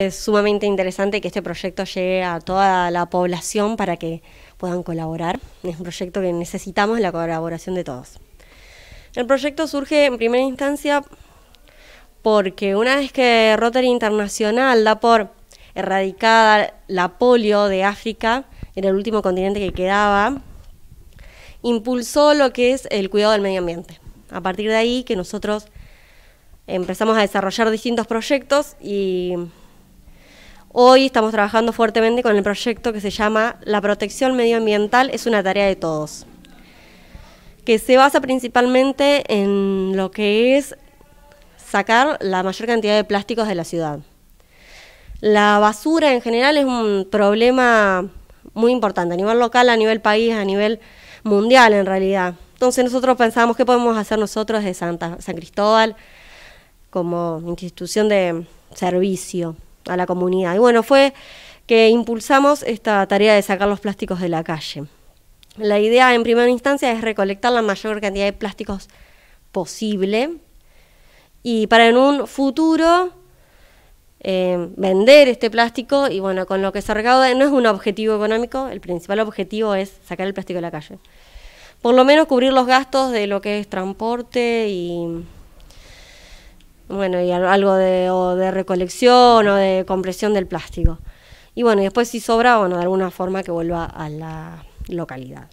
Es sumamente interesante que este proyecto llegue a toda la población para que puedan colaborar. Es un proyecto que necesitamos la colaboración de todos. El proyecto surge en primera instancia porque una vez que Rotary Internacional da por erradicada la polio de África, en el último continente que quedaba, impulsó lo que es el cuidado del medio ambiente. A partir de ahí que nosotros empezamos a desarrollar distintos proyectos y Hoy estamos trabajando fuertemente con el proyecto que se llama La protección medioambiental es una tarea de todos, que se basa principalmente en lo que es sacar la mayor cantidad de plásticos de la ciudad. La basura en general es un problema muy importante a nivel local, a nivel país, a nivel mundial en realidad. Entonces nosotros pensamos qué podemos hacer nosotros de Santa, San Cristóbal como institución de servicio a la comunidad. Y bueno, fue que impulsamos esta tarea de sacar los plásticos de la calle. La idea en primera instancia es recolectar la mayor cantidad de plásticos posible y para en un futuro eh, vender este plástico y bueno, con lo que se recauda no es un objetivo económico, el principal objetivo es sacar el plástico de la calle. Por lo menos cubrir los gastos de lo que es transporte y bueno, y algo de, de recolección o de compresión del plástico. Y bueno, y después si sobra, bueno, de alguna forma que vuelva a la localidad.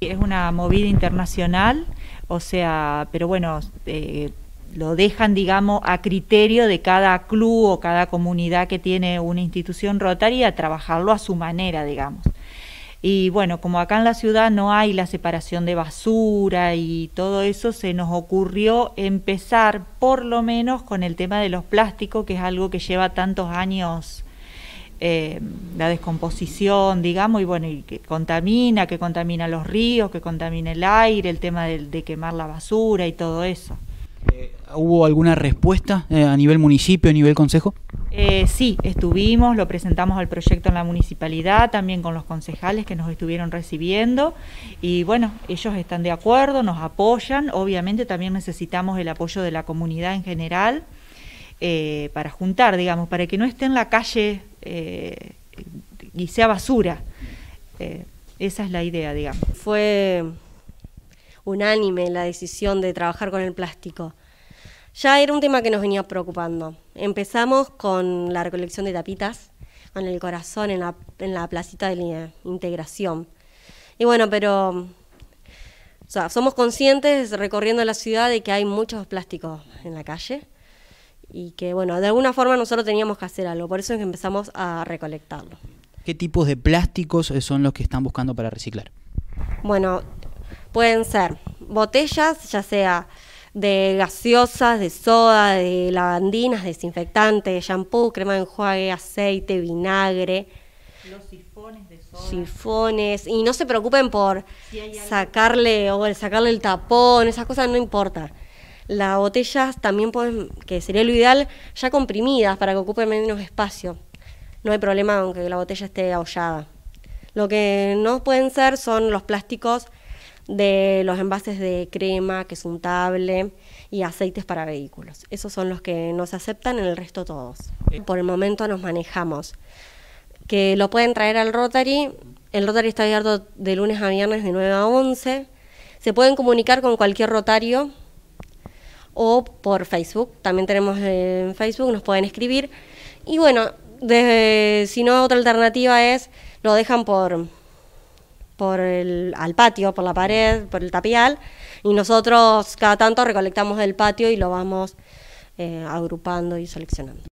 Es una movida internacional, o sea, pero bueno, eh, lo dejan, digamos, a criterio de cada club o cada comunidad que tiene una institución rotaria, trabajarlo a su manera, digamos. Y bueno, como acá en la ciudad no hay la separación de basura y todo eso, se nos ocurrió empezar por lo menos con el tema de los plásticos, que es algo que lleva tantos años eh, la descomposición, digamos, y bueno, y que contamina, que contamina los ríos, que contamina el aire, el tema de, quemar la basura y todo eso. Eh, ¿Hubo alguna respuesta eh, a nivel municipio, a nivel consejo? Eh, sí, estuvimos, lo presentamos al proyecto en la municipalidad, también con los concejales que nos estuvieron recibiendo y bueno, ellos están de acuerdo, nos apoyan, obviamente también necesitamos el apoyo de la comunidad en general eh, para juntar, digamos, para que no esté en la calle eh, y sea basura. Eh, esa es la idea, digamos. Fue unánime la decisión de trabajar con el plástico ya era un tema que nos venía preocupando. Empezamos con la recolección de tapitas en el corazón, en la, en placita de la integración. Y bueno, pero o sea, somos conscientes recorriendo la ciudad de que hay muchos plásticos en la calle y que, bueno, de alguna forma nosotros teníamos que hacer algo, por eso es que empezamos a recolectarlo. ¿Qué tipos de plásticos eh, son los que están buscando para reciclar? Bueno, pueden ser botellas, ya sea de gaseosas, de soda, de lavandinas, desinfectantes, shampoo, crema de enjuague, aceite, vinagre. Los sifones de soda. Sifones. Y no se preocupen por sacarle o sacarle el tapón, esas cosas no importa. Las botellas también pueden, que sería lo ideal, ya comprimidas para que ocupen menos espacio. No hay problema aunque la botella esté ahollada. Lo que no pueden ser son los plásticos de los envases de crema, que es un untable, y aceites para vehículos. Esos son los que nos aceptan, en el resto todos. Por el momento nos manejamos. Que lo pueden traer al Rotary. El Rotary está abierto de lunes a viernes de 9 a 11. Se pueden comunicar con cualquier rotario o por Facebook. También tenemos en Facebook, nos pueden escribir. Y bueno, si no, otra alternativa es lo dejan por por el, al patio, por la pared, por el tapial, y nosotros cada tanto recolectamos del patio y lo vamos eh, agrupando y seleccionando.